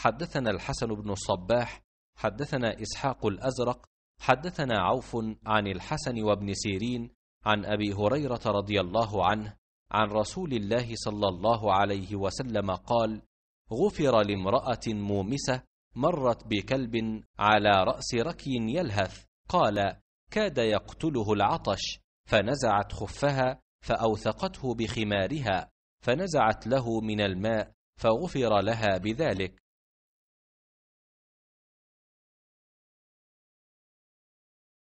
حدثنا الحسن بن الصباح حدثنا اسحاق الازرق حدثنا عوف عن الحسن وابن سيرين عن ابي هريره رضي الله عنه عن رسول الله صلى الله عليه وسلم قال غفر لامراه مومسه مرت بكلب على راس ركي يلهث قال كاد يقتله العطش فنزعت خفها فاوثقته بخمارها فنزعت له من الماء فغفر لها بذلك